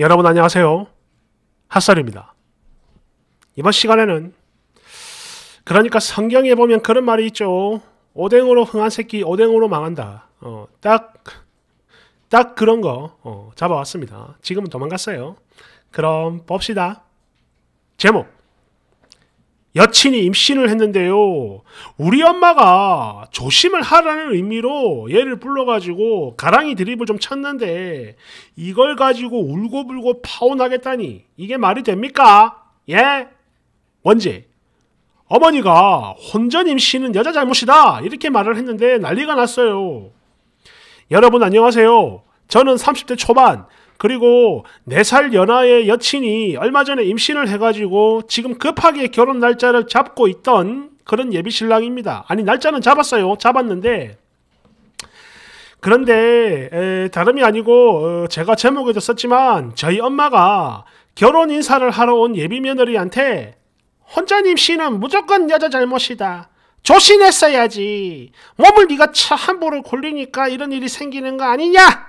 여러분 안녕하세요. 핫설입니다. 이번 시간에는 그러니까 성경에 보면 그런 말이 있죠. 오뎅으로 흥한 새끼 오뎅으로 망한다. 어, 딱, 딱 그런 거 어, 잡아왔습니다. 지금은 도망갔어요. 그럼 봅시다. 제목 여친이 임신을 했는데요. 우리 엄마가 조심을 하라는 의미로 얘를 불러가지고 가랑이 드립을 좀 쳤는데 이걸 가지고 울고불고 파혼하겠다니 이게 말이 됩니까? 예? 뭔지? 어머니가 혼전 임신은 여자 잘못이다 이렇게 말을 했는데 난리가 났어요. 여러분 안녕하세요. 저는 30대 초반 그리고 4살 연하의 여친이 얼마 전에 임신을 해가지고 지금 급하게 결혼 날짜를 잡고 있던 그런 예비 신랑입니다. 아니 날짜는 잡았어요. 잡았는데 그런데 에, 다름이 아니고 어, 제가 제목에도 썼지만 저희 엄마가 결혼 인사를 하러 온 예비 며느리한테 혼자 님 씨는 무조건 여자 잘못이다. 조심했어야지. 몸을 네가 차 함부로 굴리니까 이런 일이 생기는 거 아니냐?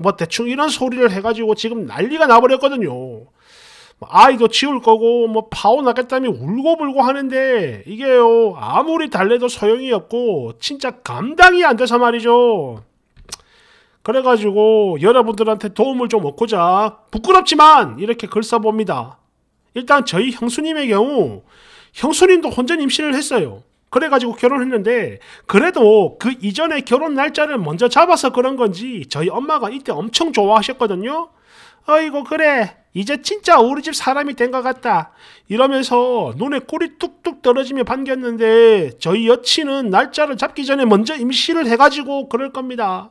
뭐 대충 이런 소리를 해가지고 지금 난리가 나버렸거든요. 뭐 아이도 치울 거고 뭐파워 나겠다며 울고불고 하는데 이게요 아무리 달래도 소용이 없고 진짜 감당이 안 돼서 말이죠. 그래가지고 여러분들한테 도움을 좀 얻고자 부끄럽지만 이렇게 글 써봅니다. 일단 저희 형수님의 경우 형수님도 혼전 임신을 했어요. 그래가지고 결혼했는데 그래도 그 이전에 결혼 날짜를 먼저 잡아서 그런 건지 저희 엄마가 이때 엄청 좋아하셨거든요. 어이고 그래 이제 진짜 우리 집 사람이 된 것 같다 이러면서 눈에 꿀이 뚝뚝 떨어지며 반겼는데 저희 여친은 날짜를 잡기 전에 먼저 임신을 해가지고 그럴 겁니다.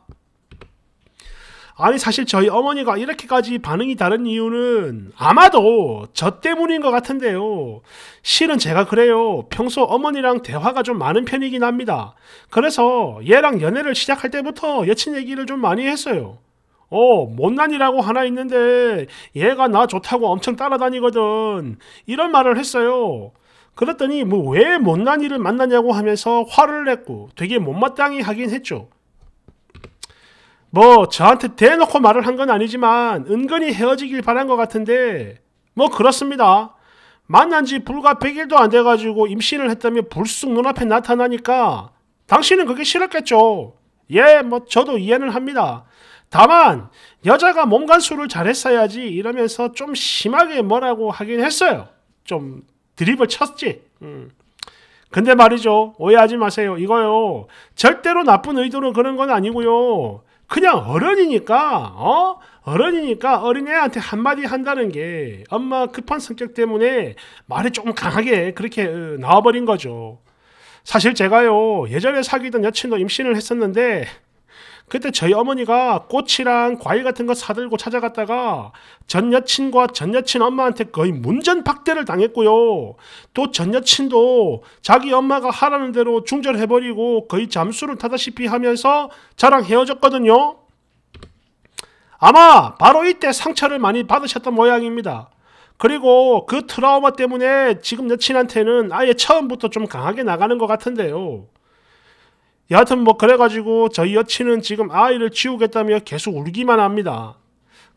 아니 사실 저희 어머니가 이렇게까지 반응이 다른 이유는 아마도 저 때문인 것 같은데요. 실은 제가 그래요. 평소 어머니랑 대화가 좀 많은 편이긴 합니다. 그래서 얘랑 연애를 시작할 때부터 여친 얘기를 좀 많이 했어요. 어, 못난이라고 하나 있는데 얘가 나 좋다고 엄청 따라다니거든. 이런 말을 했어요. 그랬더니 뭐 왜 못난이를 만나냐고 하면서 화를 냈고 되게 못마땅히 하긴 했죠. 뭐 저한테 대놓고 말을 한 건 아니지만 은근히 헤어지길 바란 것 같은데 뭐 그렇습니다. 만난 지 불과 100일도 안 돼가지고 임신을 했다며 불쑥 눈앞에 나타나니까 당신은 그게 싫었겠죠. 예, 뭐 저도 이해는 합니다. 다만 여자가 몸간수를 잘했어야지 이러면서 좀 심하게 뭐라고 하긴 했어요. 좀 드립을 쳤지. 음. 근데 말이죠. 오해하지 마세요. 이거요. 절대로 나쁜 의도로 그런 건 아니고요. 그냥 어른이니까 어 어른이니까 어린애한테 한마디 한다는 게 엄마 급한 성격 때문에 말이 조금 강하게 그렇게 어, 나와버린 거죠. 사실 제가요 예전에 사귀던 여친도 임신을 했었는데 그때 저희 어머니가 꽃이랑 과일 같은 거 사들고 찾아갔다가 전 여친과 전 여친 엄마한테 거의 문전박대를 당했고요. 또 전 여친도 자기 엄마가 하라는 대로 중절해버리고 거의 잠수를 타다시피 하면서 저랑 헤어졌거든요. 아마 바로 이때 상처를 많이 받으셨던 모양입니다. 그리고 그 트라우마 때문에 지금 여친한테는 아예 처음부터 좀 강하게 나가는 것 같은데요. 여하튼 뭐 그래가지고 저희 여친은 지금 아이를 지우겠다며 계속 울기만 합니다.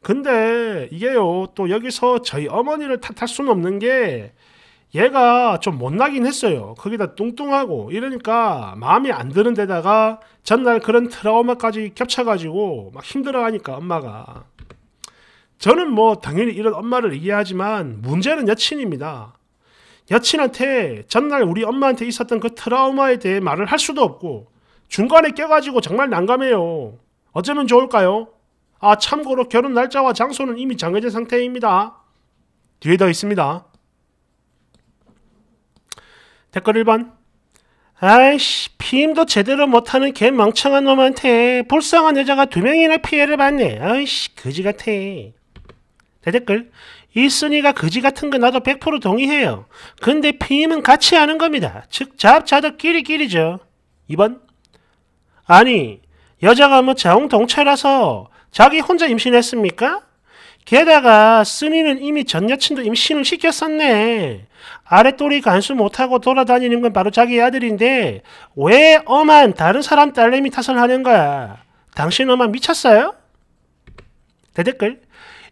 근데 이게요 또 여기서 저희 어머니를 탓할 수는 없는 게 얘가 좀 못나긴 했어요. 거기다 뚱뚱하고 이러니까 마음이 안 드는 데다가 전날 그런 트라우마까지 겹쳐가지고 막 힘들어하니까 엄마가 저는 뭐 당연히 이런 엄마를 이해하지만 문제는 여친입니다. 여친한테 전날 우리 엄마한테 있었던 그 트라우마에 대해 말을 할 수도 없고 중간에 껴가지고 정말 난감해요. 어쩌면 좋을까요? 아, 참고로 결혼 날짜와 장소는 이미 정해진 상태입니다. 뒤에 더 있습니다. 댓글 1번. 아이씨, 피임도 제대로 못하는 개 멍청한 놈한테 불쌍한 여자가 두 명이나 피해를 받네. 아이씨, 거지 같아. 대댓글. 네, 이순이가 거지 같은 건 나도 100% 동의해요. 근데 피임은 같이 하는 겁니다. 즉, 자업자득끼리끼리죠. 2번. 아니, 여자가 뭐자홍동체라서 자기 혼자 임신했습니까? 게다가 쓰니는 이미 전 여친도 임신을 시켰었네. 아랫돌이 간수 못하고 돌아다니는 건 바로 자기 아들인데 왜 엄한 다른 사람 딸내미 탓을 하는 거야? 당신 엄마 미쳤어요? 대댓글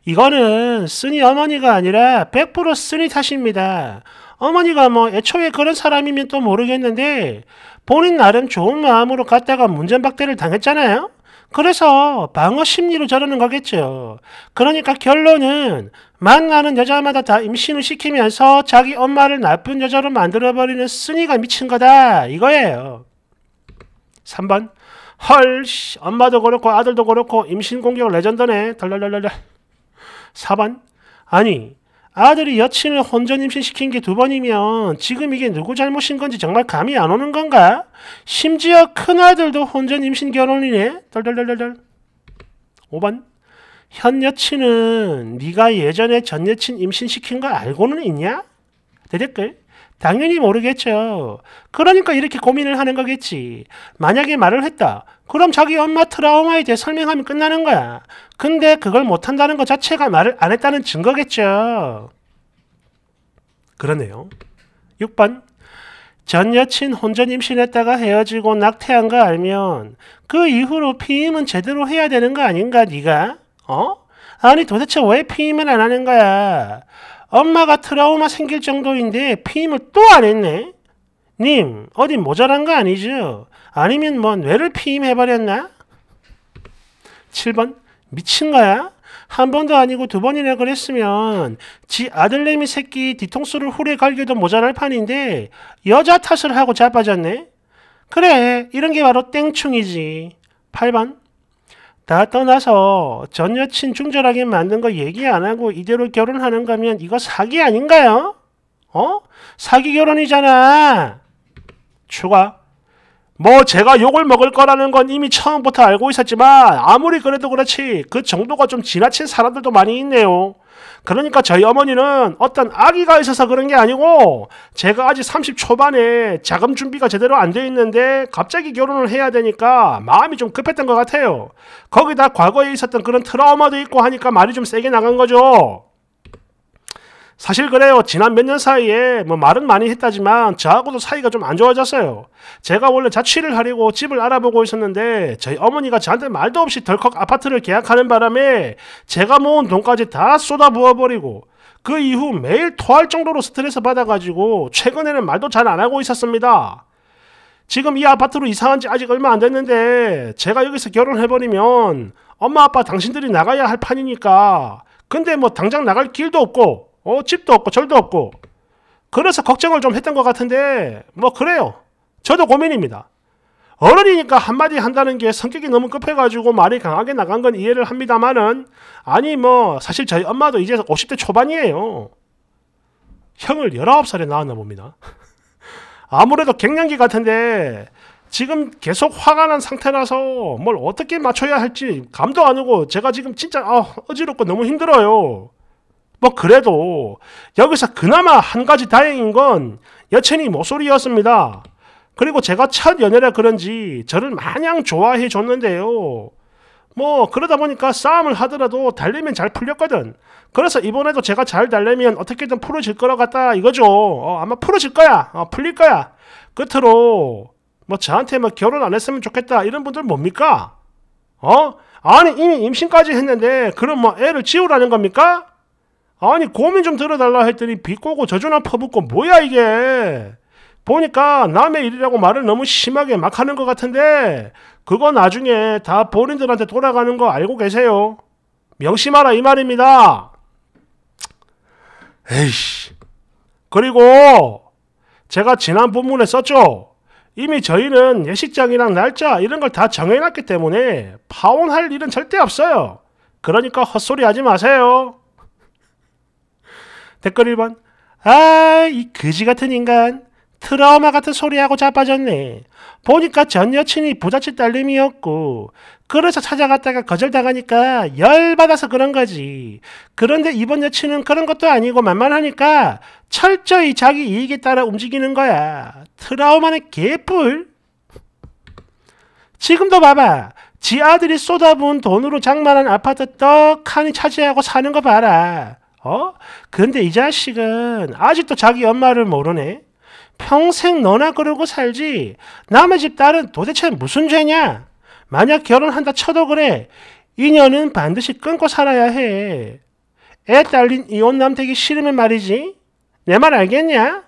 이거는 쓰니 어머니가 아니라 100% 쓰니 탓입니다. 어머니가 뭐 애초에 그런 사람이면 또 모르겠는데 본인 나름 좋은 마음으로 갔다가 문전박대를 당했잖아요. 그래서 방어 심리로 저러는 거겠죠. 그러니까 결론은 만나는 여자마다 다 임신을 시키면서 자기 엄마를 나쁜 여자로 만들어버리는 쓰니가 미친 거다 이거예요. 3번 헐 씨, 엄마도 그렇고 아들도 그렇고 임신 공격 레전드네 덜덜덜덜 4번 아니 아들이 여친을 혼전 임신시킨 게 두 번이면 지금 이게 누구 잘못인 건지 정말 감이 안 오는 건가? 심지어 큰아들도 혼전 임신 결혼이네? 덜덜덜덜덜 5번 현 여친은 네가 예전에 전 여친 임신시킨 거 알고는 있냐? 대댓글 당연히 모르겠죠. 그러니까 이렇게 고민을 하는 거겠지. 만약에 말을 했다. 그럼 자기 엄마 트라우마에 대해 설명하면 끝나는 거야. 근데 그걸 못한다는 것 자체가 말을 안 했다는 증거겠죠. 그러네요. 6번. 전 여친 혼전 임신했다가 헤어지고 낙태한 거 알면 그 이후로 피임은 제대로 해야 되는 거 아닌가 네가? 어? 아니 도대체 왜 피임을 안 하는 거야? 엄마가 트라우마 생길 정도인데 피임을 또 안 했네? 님, 어디 모자란 거 아니죠? 아니면 뭐 뇌를 피임해버렸나? 7번, 미친 거야? 한 번도 아니고 두 번이나 그랬으면 지 아들내미 새끼 뒤통수를 후레 갈겨도 모자랄 판인데 여자 탓을 하고 자빠졌네? 그래, 이런 게 바로 땡충이지. 8번, 다 떠나서 전 여친 중절하게 만든 거 얘기 안 하고 이대로 결혼하는 거면 이거 사기 아닌가요? 어? 사기 결혼이잖아. 추가. 뭐 제가 욕을 먹을 거라는 건 이미 처음부터 알고 있었지만 아무리 그래도 그렇지 그 정도가 좀 지나친 사람들도 많이 있네요. 그러니까 저희 어머니는 어떤 아기가 있어서 그런 게 아니고 제가 아직 30 초반에 자금 준비가 제대로 안 돼 있는데 갑자기 결혼을 해야 되니까 마음이 좀 급했던 것 같아요. 거기다 과거에 있었던 그런 트라우마도 있고 하니까 말이 좀 세게 나간 거죠. 사실 그래요. 지난 몇 년 사이에 뭐 말은 많이 했다지만 저하고도 사이가 좀 안 좋아졌어요. 제가 원래 자취를 하려고 집을 알아보고 있었는데 저희 어머니가 저한테 말도 없이 덜컥 아파트를 계약하는 바람에 제가 모은 돈까지 다 쏟아부어 버리고 그 이후 매일 토할 정도로 스트레스 받아가지고 최근에는 말도 잘 안 하고 있었습니다. 지금 이 아파트로 이사한 지 아직 얼마 안 됐는데 제가 여기서 결혼해버리면 엄마 아빠 당신들이 나가야 할 판이니까 근데 뭐 당장 나갈 길도 없고 어, 집도 없고 절도 없고. 그래서 걱정을 좀 했던 것 같은데 뭐 그래요. 저도 고민입니다. 어른이니까 한마디 한다는 게 성격이 너무 급해가지고 말이 강하게 나간 건 이해를 합니다만은 아니 뭐 사실 저희 엄마도 이제 50대 초반이에요. 형을 19살에 낳았나 봅니다. 아무래도 갱년기 같은데 지금 계속 화가 난 상태라서 뭘 어떻게 맞춰야 할지 감도 안 오고 제가 지금 진짜 아, 어지럽고 너무 힘들어요. 뭐 그래도 여기서 그나마 한 가지 다행인 건 여친이 모쏠이였습니다 그리고 제가 첫 연애라 그런지 저를 마냥 좋아해 줬는데요. 뭐 그러다 보니까 싸움을 하더라도 달래면잘 풀렸거든. 그래서 이번에도 제가 잘 달래면 어떻게든 풀어질 거라 같다 이거죠. 어, 아마 풀어질 거야. 어, 풀릴 거야. 끝으로 뭐 저한테 뭐 결혼 안 했으면 좋겠다 이런 분들 뭡니까? 어? 아니 이미 임신까지 했는데 그럼 뭐 애를 지우라는 겁니까? 아니 고민 좀 들어달라 했더니 비꼬고 저주나 퍼붓고 뭐야 이게 보니까 남의 일이라고 말을 너무 심하게 막 하는 것 같은데 그거 나중에 다 본인들한테 돌아가는 거 알고 계세요 명심하라 이 말입니다 에이씨 그리고 제가 지난 본문에 썼죠 이미 저희는 예식장이랑 날짜 이런 걸 다 정해놨기 때문에 파혼할 일은 절대 없어요. 그러니까 헛소리 하지 마세요. 댓글 1번 아이 그지 같은 인간 트라우마 같은 소리하고 자빠졌네. 보니까 전 여친이 부잣집 딸님이었고 그래서 찾아갔다가 거절당하니까 열받아서 그런 거지. 그런데 이번 여친은 그런 것도 아니고 만만하니까 철저히 자기 이익에 따라 움직이는 거야. 트라우마는 개뿔. 지금도 봐봐. 지 아들이 쏟아부은 돈으로 장만한 아파트 떡하니 차지하고 사는 거 봐라. 어? 근데 이 자식은 아직도 자기 엄마를 모르네. 평생 너나 그러고 살지. 남의 집 딸은 도대체 무슨 죄냐? 만약 결혼한다 쳐도 그래. 인연은 반드시 끊고 살아야 해. 애 딸린 이혼남 되기 싫으면 말이지. 내 말 알겠냐?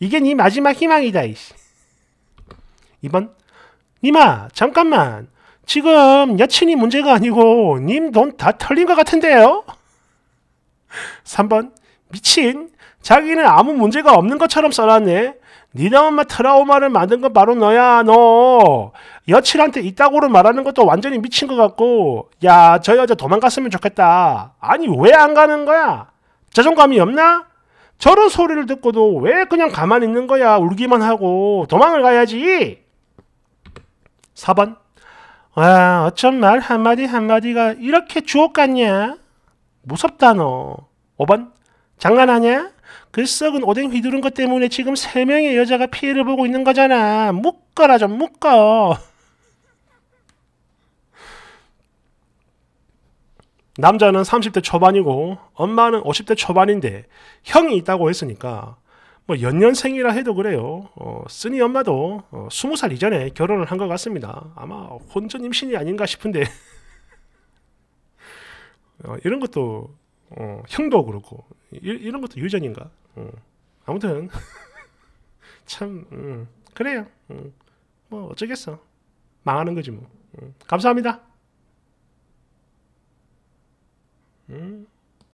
이게 네 마지막 희망이다. 이씨. 2번 니마 잠깐만 지금 여친이 문제가 아니고 님 돈 다 털린 것 같은데요? 3번 미친 자기는 아무 문제가 없는 것처럼 써놨네. 니네 엄마 트라우마를 만든 건 바로 너야 너. 여친한테 이따구로 말하는 것도 완전히 미친 것 같고 야 저 여자 도망갔으면 좋겠다. 아니 왜 안 가는 거야? 자존감이 없나? 저런 소리를 듣고도 왜 그냥 가만히 있는 거야 울기만 하고 도망을 가야지. 4번 와 어쩜 말 한마디 한마디가 이렇게 주옥 같냐? 무섭다 너. 5번 장난하냐? 그 썩은 오뎅 휘두른 것 때문에 지금 3명의 여자가 피해를 보고 있는 거잖아. 묶어라 좀 묶어. 남자는 30대 초반이고 엄마는 50대 초반인데 형이 있다고 했으니까 뭐 연년생이라 해도 그래요. 어, 쓰니 엄마도 어, 20살 이전에 결혼을 한 것 같습니다. 아마 혼전 임신이 아닌가 싶은데 어, 이런 것도 어, 형도 그렇고 이, 런 것도 유전인가? 어. 아무튼 참 음, 그래요. 음, 뭐 어쩌겠어. 망하는 거지 뭐. 음, 감사합니다. 음.